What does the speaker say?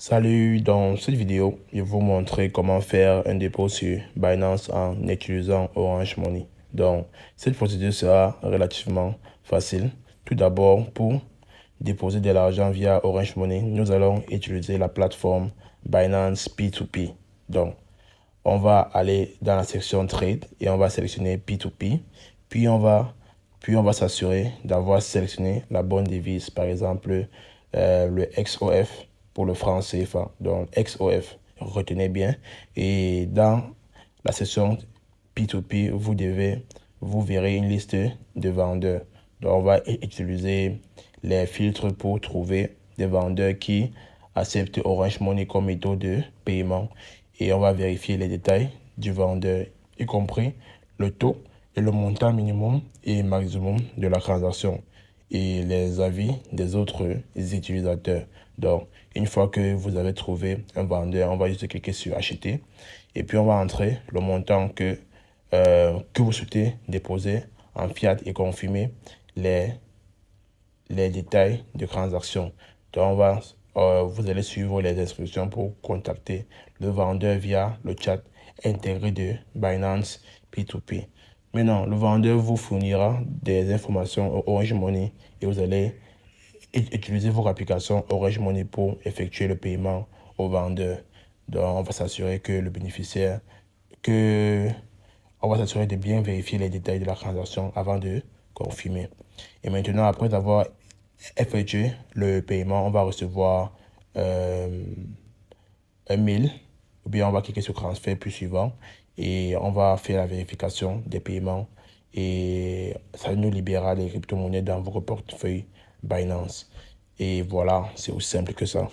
Salut, dans cette vidéo, je vais vous montrer comment faire un dépôt sur Binance en utilisant Orange Money. Donc, cette procédure sera relativement facile. Tout d'abord, pour déposer de l'argent via Orange Money, nous allons utiliser la plateforme Binance P2P. Donc, on va aller dans la section Trade et on va sélectionner P2P. Puis on va, puis on va s'assurer d'avoir sélectionné la bonne devise, par exemple euh, le XOF pour le franc CFA, donc XOF. Retenez bien. Et dans la session P2P, vous devez, vous verrez une liste de vendeurs. Donc, on va utiliser les filtres pour trouver des vendeurs qui acceptent Orange Money comme méthode de paiement. Et on va vérifier les détails du vendeur, y compris le taux et le montant minimum et maximum de la transaction et les avis des autres utilisateurs. Donc, une fois que vous avez trouvé un vendeur, on va juste cliquer sur acheter et puis on va entrer le montant que, euh, que vous souhaitez déposer en fiat et confirmer les, les détails de transaction. Donc, on va, euh, vous allez suivre les instructions pour contacter le vendeur via le chat intégré de Binance P2P. Maintenant, le vendeur vous fournira des informations Orange Money et vous allez utiliser votre application Orange Money pour effectuer le paiement au vendeur. Donc, on va s'assurer que le bénéficiaire, que on va s'assurer de bien vérifier les détails de la transaction avant de confirmer. Et maintenant, après avoir effectué le paiement, on va recevoir euh, un mail on va cliquer sur transfert plus suivant et on va faire la vérification des paiements et ça nous libérera les crypto-monnaies dans votre portefeuille Binance. Et voilà, c'est aussi simple que ça.